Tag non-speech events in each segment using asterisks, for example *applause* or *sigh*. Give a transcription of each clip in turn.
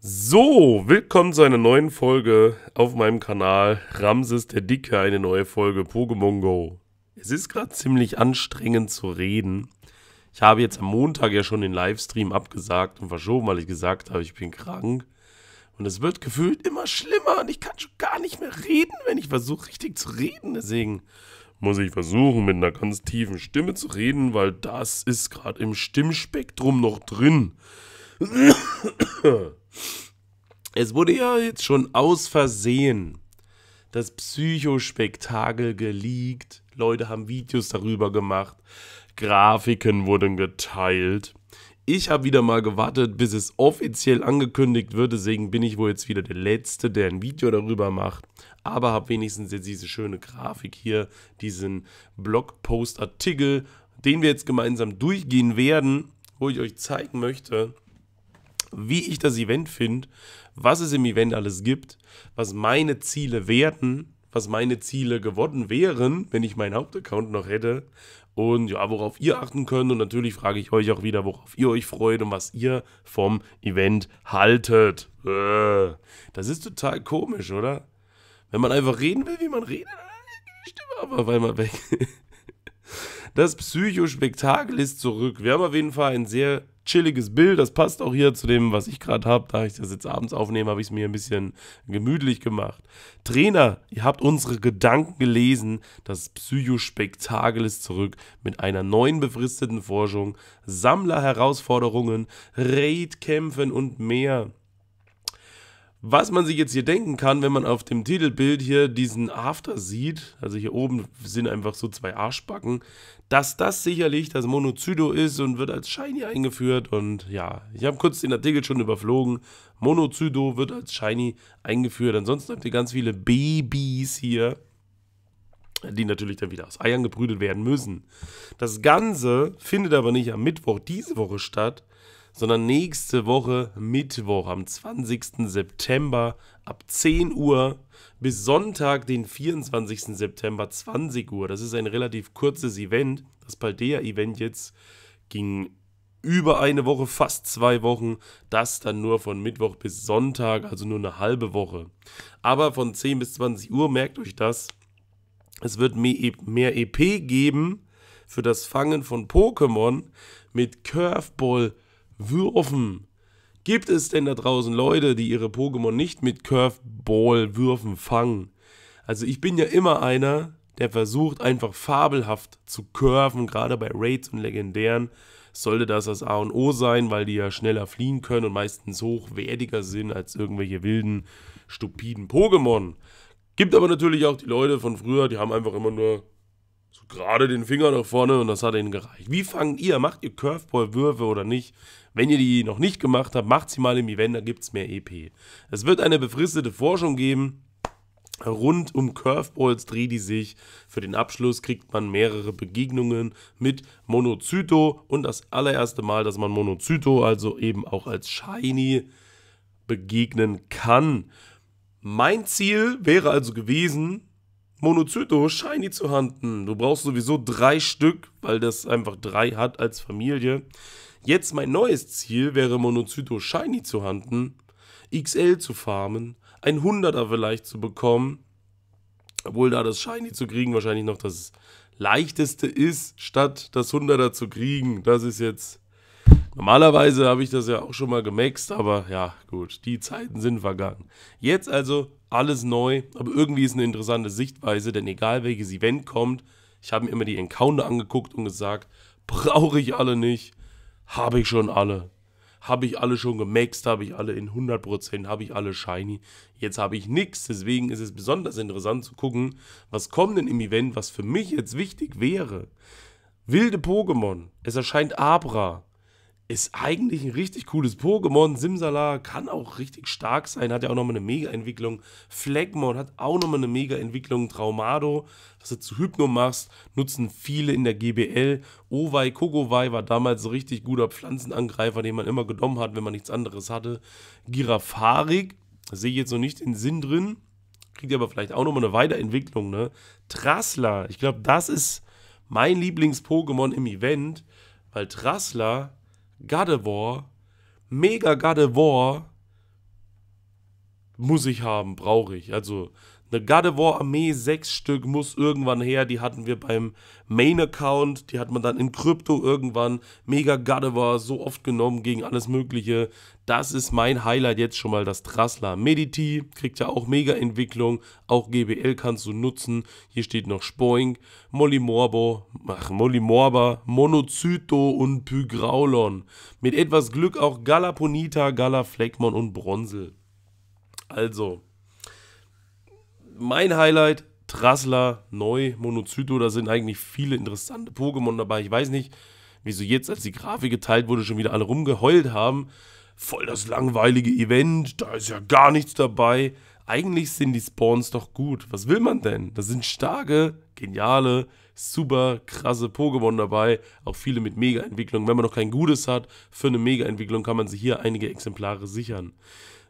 So, willkommen zu einer neuen Folge auf meinem Kanal Ramses der Dicke, eine neue Folge Pokémon Go. Es ist gerade ziemlich anstrengend zu reden. Ich habe jetzt am Montag ja schon den Livestream abgesagt und verschoben, weil ich gesagt habe, ich bin krank. Und es wird gefühlt immer schlimmer und ich kann schon gar nicht mehr reden, wenn ich versuche, richtig zu reden. Deswegen muss ich versuchen, mit einer ganz tiefen Stimme zu reden, weil das ist gerade im Stimmspektrum noch drin. Es wurde ja jetzt schon aus Versehen das Psychospektakel geleakt. Leute haben Videos darüber gemacht. Grafiken wurden geteilt. Ich habe wieder mal gewartet, bis es offiziell angekündigt wird. Deswegen bin ich wohl jetzt wieder der Letzte, der ein Video darüber macht. Aber habe wenigstens jetzt diese schöne Grafik hier, diesen Blogpost-Artikel, den wir jetzt gemeinsam durchgehen werden, wo ich euch zeigen möchte, wie ich das Event finde, was es im Event alles gibt, was meine Ziele werden, was meine Ziele geworden wären, wenn ich meinen Hauptaccount noch hätte. Und ja, worauf ihr achten könnt. Und natürlich frage ich euch auch wieder, worauf ihr euch freut und was ihr vom Event haltet. Äh, das ist total komisch, oder? Wenn man einfach reden will, wie man redet, Stimme aber auf einmal weg. *laughs* Das Psychospektakel ist zurück. Wir haben auf jeden Fall ein sehr chilliges Bild. Das passt auch hier zu dem, was ich gerade habe. Da ich das jetzt abends aufnehme, habe ich es mir ein bisschen gemütlich gemacht. Trainer, ihr habt unsere Gedanken gelesen. Das Psychospektakel ist zurück mit einer neuen befristeten Forschung, Sammler Sammlerherausforderungen, Raidkämpfen und mehr was man sich jetzt hier denken kann, wenn man auf dem Titelbild hier diesen After sieht, also hier oben sind einfach so zwei Arschbacken, dass das sicherlich das Monozydo ist und wird als Shiny eingeführt und ja, ich habe kurz den Artikel schon überflogen, Monozydo wird als Shiny eingeführt, ansonsten habt ihr ganz viele Babys hier, die natürlich dann wieder aus Eiern gebrütet werden müssen. Das Ganze findet aber nicht am Mittwoch diese Woche statt, sondern nächste Woche Mittwoch am 20. September ab 10 Uhr bis Sonntag, den 24. September 20 Uhr. Das ist ein relativ kurzes Event. Das Paldea-Event jetzt ging über eine Woche, fast zwei Wochen, das dann nur von Mittwoch bis Sonntag, also nur eine halbe Woche. Aber von 10 bis 20 Uhr merkt euch das. Es wird mehr EP e geben für das Fangen von Pokémon mit Curveball, Würfen. Gibt es denn da draußen Leute, die ihre Pokémon nicht mit Curveball-Würfen fangen? Also ich bin ja immer einer, der versucht einfach fabelhaft zu curven, gerade bei Raids und Legendären sollte das das A und O sein, weil die ja schneller fliehen können und meistens hochwertiger sind als irgendwelche wilden, stupiden Pokémon. Gibt aber natürlich auch die Leute von früher, die haben einfach immer nur so gerade den Finger nach vorne und das hat ihnen gereicht. Wie fangt ihr? Macht ihr Curveball-Würfe oder nicht? Wenn ihr die noch nicht gemacht habt, macht sie mal im Event, da gibt es mehr EP. Es wird eine befristete Forschung geben. Rund um Curveballs dreht die sich. Für den Abschluss kriegt man mehrere Begegnungen mit Monozyto und das allererste Mal, dass man Monozyto, also eben auch als Shiny, begegnen kann. Mein Ziel wäre also gewesen, Monozyto Shiny zu handen. Du brauchst sowieso drei Stück, weil das einfach drei hat als Familie. Jetzt mein neues Ziel wäre Monozyto Shiny zu handen, XL zu farmen, ein Hunderter vielleicht zu bekommen. Obwohl da das Shiny zu kriegen wahrscheinlich noch das leichteste ist, statt das Hunderter zu kriegen. Das ist jetzt... Normalerweise habe ich das ja auch schon mal gemaxt, aber ja, gut, die Zeiten sind vergangen. Jetzt also alles neu, aber irgendwie ist eine interessante Sichtweise, denn egal welches Event kommt, ich habe mir immer die Encounter angeguckt und gesagt, brauche ich alle nicht, habe ich schon alle. Habe ich alle schon gemaxt, habe ich alle in 100%, habe ich alle shiny. Jetzt habe ich nichts, deswegen ist es besonders interessant zu gucken, was kommt denn im Event, was für mich jetzt wichtig wäre. Wilde Pokémon, es erscheint Abra, ist eigentlich ein richtig cooles Pokémon. Simsala kann auch richtig stark sein, hat ja auch nochmal eine Mega-Entwicklung. Flagmon hat auch nochmal eine Mega-Entwicklung. Traumado, was du zu Hypno machst, nutzen viele in der GBL. Owei, Kogowai war damals ein richtig guter Pflanzenangreifer, den man immer genommen hat, wenn man nichts anderes hatte. Girafarik, sehe ich jetzt noch nicht den Sinn drin. Kriegt aber vielleicht auch nochmal eine Weiterentwicklung, ne? Trassler, ich glaube, das ist mein Lieblings-Pokémon im Event, weil Trassler God of War, mega God of War muss ich haben, brauche ich. Also eine God of War Armee, sechs Stück, muss irgendwann her. Die hatten wir beim Main Account, die hat man dann in Krypto irgendwann. Mega God of War, so oft genommen gegen alles Mögliche. Das ist mein Highlight jetzt schon mal, das Trassler Mediti. Kriegt ja auch mega Entwicklung. Auch GBL kannst du nutzen. Hier steht noch Spoing, Morbo, ach, Molly Morba, Monozyto und Pygraulon. Mit etwas Glück auch Galaponita, Galaflegmon und Bronzel. Also, mein Highlight, Trassler, Neu, Monozyto, da sind eigentlich viele interessante Pokémon dabei. Ich weiß nicht, wieso jetzt, als die Grafik geteilt wurde, schon wieder alle rumgeheult haben. Voll das langweilige Event, da ist ja gar nichts dabei. Eigentlich sind die Spawns doch gut. Was will man denn? Da sind starke, geniale, super krasse Pokémon dabei. Auch viele mit Mega-Entwicklung. Wenn man noch kein gutes hat, für eine Mega-Entwicklung kann man sich hier einige Exemplare sichern.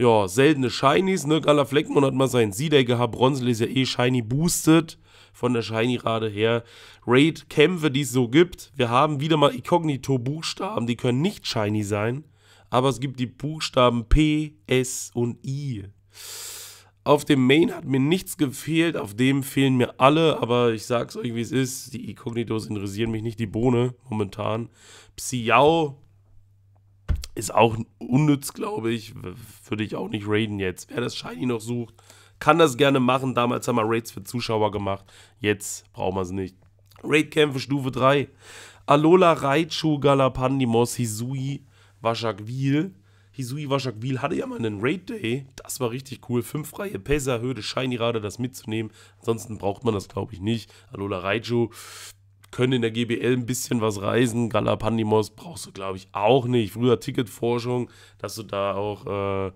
Ja, seltene Shinies, ne? Galafleckmon hat mal seinen Seeday gehabt. Bronzel ist ja eh Shiny boosted von der Shiny-Rade her. Raid-Kämpfe, die es so gibt. Wir haben wieder mal Inkognito-Buchstaben, die können nicht Shiny sein. Aber es gibt die Buchstaben P, S und I. Auf dem Main hat mir nichts gefehlt, auf dem fehlen mir alle, aber ich sag's euch, wie es ist. Die Incognitos interessieren mich nicht, die Bohne momentan. Psiao ist auch unnütz, glaube ich. Würde ich auch nicht raiden jetzt. Wer das Shiny noch sucht, kann das gerne machen. Damals haben wir Raids für Zuschauer gemacht. Jetzt brauchen wir es nicht. Raidkämpfe Stufe 3. Alola, Raichu, Galapandimos, Hisui, Waschakwil. Hisui Waschakwil hatte ja mal einen Raid Day. Das war richtig cool. Fünf freie Pässe, Hürde, Shiny Rade, das mitzunehmen. Ansonsten braucht man das, glaube ich, nicht. Alola Raichu können in der GBL ein bisschen was reisen. Galapandimos brauchst du, glaube ich, auch nicht. Früher Ticketforschung, dass du da auch äh,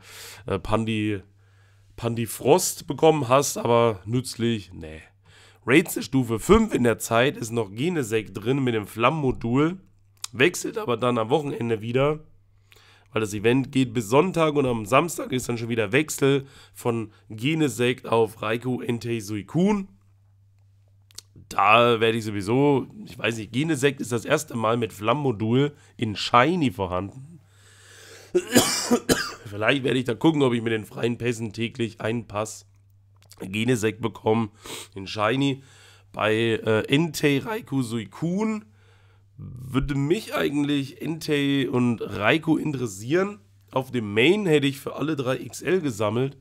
äh Pandi, Pandi Frost bekommen hast, aber nützlich, nee. Raids Stufe 5 in der Zeit ist noch Genesec drin mit dem Flammenmodul, wechselt aber dann am Wochenende wieder, weil das Event geht bis Sonntag und am Samstag ist dann schon wieder Wechsel von Genesec auf Raikou Entei Suikun da werde ich sowieso, ich weiß nicht, Genesekt ist das erste Mal mit Flammenmodul in Shiny vorhanden. *coughs* Vielleicht werde ich da gucken, ob ich mit den freien Pässen täglich einen Pass Genesekt bekomme in Shiny. Bei äh, Entei Raikou Suikun würde mich eigentlich Entei und Raikou interessieren. Auf dem Main hätte ich für alle drei XL gesammelt.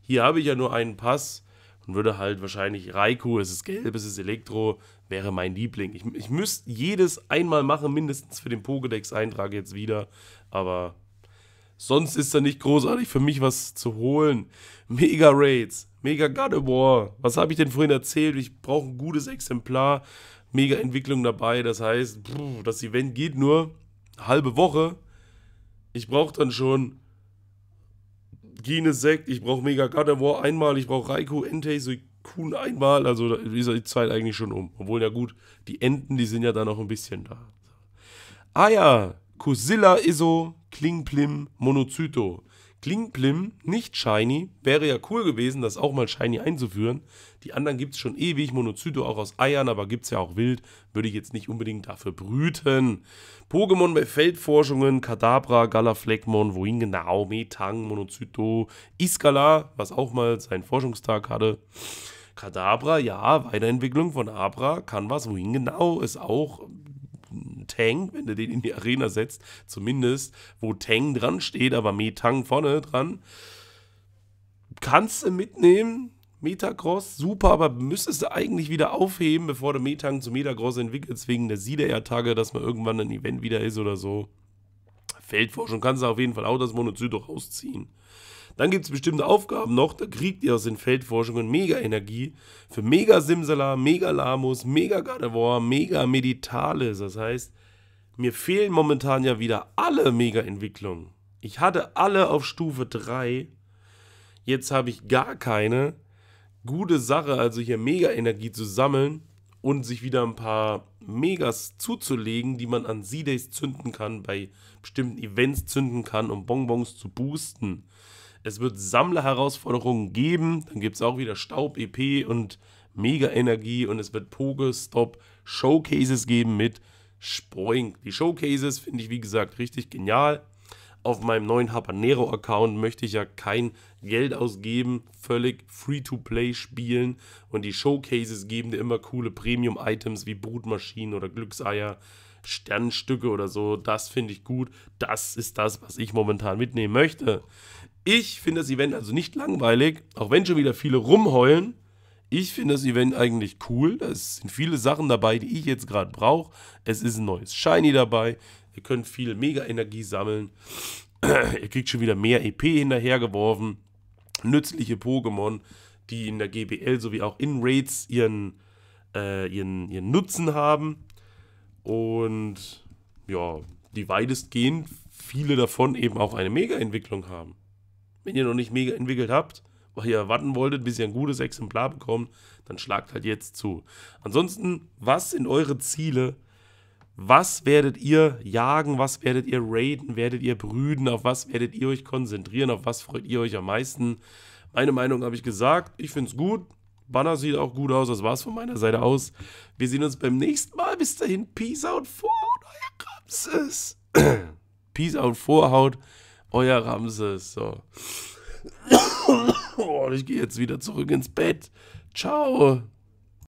Hier habe ich ja nur einen Pass und würde halt wahrscheinlich Raikou, es ist gelb, es ist Elektro, wäre mein Liebling. Ich, ich müsste jedes einmal machen, mindestens für den Pokédex-Eintrag jetzt wieder, aber sonst ist da nicht großartig für mich was zu holen. Mega Raids, Mega God of War, was habe ich denn vorhin erzählt? Ich brauche ein gutes Exemplar, mega Entwicklung dabei, das heißt, pff, das Event geht nur halbe Woche. Ich brauche dann schon Gene Sekt, ich brauche Mega God of War einmal, ich brauche Raikou, Entei, Suikun einmal. Also ist die Zeit eigentlich schon um. Obwohl, ja gut, die Enten, die sind ja da noch ein bisschen da. Ah ja, Kusilla, Iso, Klingplim, Monozyto. Klingplim, nicht shiny. Wäre ja cool gewesen, das auch mal shiny einzuführen. Die anderen gibt es schon ewig. Monozyto auch aus Eiern, aber gibt es ja auch wild. Würde ich jetzt nicht unbedingt dafür brüten. Pokémon bei Feldforschungen: Kadabra, Galafleckmon, Wohin genau, Metang, Monozyto, Iskala, was auch mal seinen Forschungstag hatte. Kadabra, ja, Weiterentwicklung von Abra, kann was, wohin genau, ist auch Tang, wenn du den in die Arena setzt, zumindest, wo Tang dran steht, aber Metang vorne dran. Kannst du mitnehmen, Metacross, super, aber müsstest du eigentlich wieder aufheben, bevor du Metang zu Metacross entwickelst, wegen der Siederer-Tage, dass man irgendwann ein Event wieder ist oder so. Feldforschung kannst du auf jeden Fall auch das Monozyd rausziehen. Dann gibt es bestimmte Aufgaben noch, da kriegt ihr aus den Feldforschungen mega Energie für mega Simsala, mega Lamus, mega Gardevoir, mega meditalis Das heißt, mir fehlen momentan ja wieder alle Mega-Entwicklungen. Ich hatte alle auf Stufe 3. Jetzt habe ich gar keine. Gute Sache, also hier Mega-Energie zu sammeln und sich wieder ein paar Megas zuzulegen, die man an Z-Days zünden kann, bei bestimmten Events zünden kann, um Bonbons zu boosten. Es wird Sammlerherausforderungen geben, dann gibt es auch wieder Staub, EP und Mega-Energie und es wird Pokestop Showcases geben mit springt. Die Showcases finde ich, wie gesagt, richtig genial. Auf meinem neuen Habanero-Account möchte ich ja kein Geld ausgeben, völlig Free-to-Play spielen und die Showcases geben dir immer coole Premium-Items wie Brutmaschinen oder Glückseier, Sternstücke oder so. Das finde ich gut. Das ist das, was ich momentan mitnehmen möchte. Ich finde das Event also nicht langweilig, auch wenn schon wieder viele rumheulen. Ich finde das Event eigentlich cool. Es sind viele Sachen dabei, die ich jetzt gerade brauche. Es ist ein neues Shiny dabei. Ihr könnt viel Mega-Energie sammeln. *clears throat* ihr kriegt schon wieder mehr EP hinterhergeworfen. Nützliche Pokémon, die in der GBL sowie auch in Raids ihren, äh, ihren, ihren Nutzen haben. Und ja, die weitestgehend viele davon eben auch eine Mega-Entwicklung haben. Wenn ihr noch nicht Mega entwickelt habt, weil ihr warten wolltet, bis ihr ein gutes Exemplar bekommt, dann schlagt halt jetzt zu. Ansonsten, was sind eure Ziele? Was werdet ihr jagen? Was werdet ihr raiden? Werdet ihr brüden? Auf was werdet ihr euch konzentrieren? Auf was freut ihr euch am meisten? Meine Meinung habe ich gesagt. Ich finde es gut. Banner sieht auch gut aus. Das war es von meiner Seite aus. Wir sehen uns beim nächsten Mal. Bis dahin, Peace out, Vorhaut, euer Ramses. *clears throat* Peace out, Vorhaut, euer Ramses. So. *coughs* Und ich gehe jetzt wieder zurück ins Bett. Ciao.